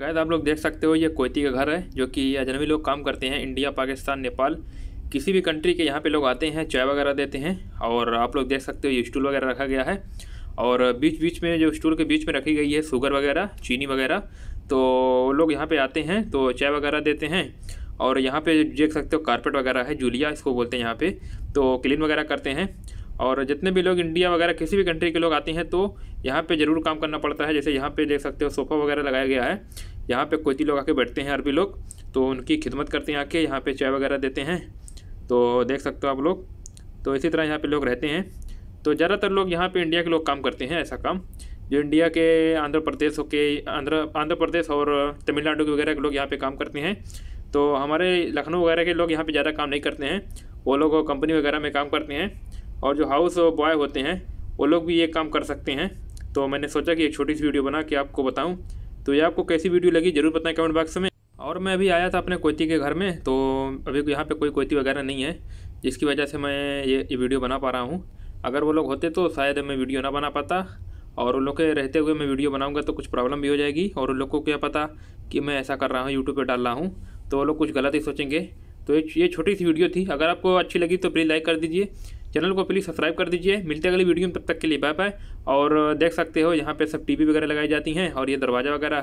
Gadd आप लोग देख सकते हो ये कोयती का घर है जो कि अजनबी लोग काम करते हैं इंडिया पाकिस्तान नेपाल किसी भी कंट्री के यहाँ पे लोग आते हैं चाय वगैरह देते हैं और आप लोग देख सकते हो ये स्टूल वगैरह रखा गया है और बीच बीच में जो स्टूल के बीच में रखी गई है शुगर वगैरह चीनी वगैरह तो लोग यहाँ पर आते हैं तो चाय वगैरह देते हैं और यहाँ पर देख सकते हो कारपेट वगैरह है जूलिया इसको बोलते हैं यहाँ पर तो क्लीन वगैरह करते हैं और जितने भी लोग इंडिया वगैरह किसी भी कंट्री के लोग आते हैं तो यहाँ पे ज़रूर काम करना पड़ता है जैसे यहाँ पे देख सकते हो सोफ़ा वगैरह लगाया गया है यहाँ पे कोई लोग आके बैठते हैं अरबी लोग तो उनकी खिदमत करते हैं आके यहाँ पे चाय वगैरह देते हैं तो देख सकते हो आप लोग तो इसी तरह यहाँ पर लोग रहते हैं तो ज़्यादातर लोग यहाँ पर इंडिया के लोग काम करते हैं ऐसा काम जो इंडिया के आंध्र प्रदेश के आंध्र आंध्र प्रदेश और तमिलनाडु के वगैरह के लोग यहाँ पर काम करते हैं तो हमारे लखनऊ वगैरह के लोग यहाँ पर ज़्यादा काम नहीं करते हैं वो लोग कंपनी वगैरह में काम करते हैं और जो हाउस बॉय होते हैं वो लोग भी ये काम कर सकते हैं तो मैंने सोचा कि एक छोटी सी वीडियो बना के आपको बताऊँ तो ये आपको कैसी वीडियो लगी जरूर बताएं कमेंट बॉक्स में और मैं अभी आया था अपने कोती के घर में तो अभी यहाँ पे कोई कोती वगैरह नहीं है जिसकी वजह से मैं ये ये वीडियो बना पा रहा हूँ अगर वो लोग होते तो शायद मैं वीडियो ना बना पाता और उन लोग के रहते हुए मैं वीडियो बनाऊँगा तो कुछ प्रॉब्लम भी हो जाएगी और उन लोग को क्या पता कि मैं ऐसा कर रहा हूँ यूट्यूब पर डाल रहा हूँ तो वो लोग कुछ गलत ही सोचेंगे तो ये छोटी सी वीडियो थी अगर आपको अच्छी लगी तो प्लीज़ लाइक कर दीजिए चैनल को प्लीज़ सब्सक्राइब कर दीजिए मिलते अगली वीडियो में तब तक के लिए बाय बाय और देख सकते हो यहाँ पे सब टीवी वगैरह लगाई जाती हैं और ये दरवाज़ा वगैरह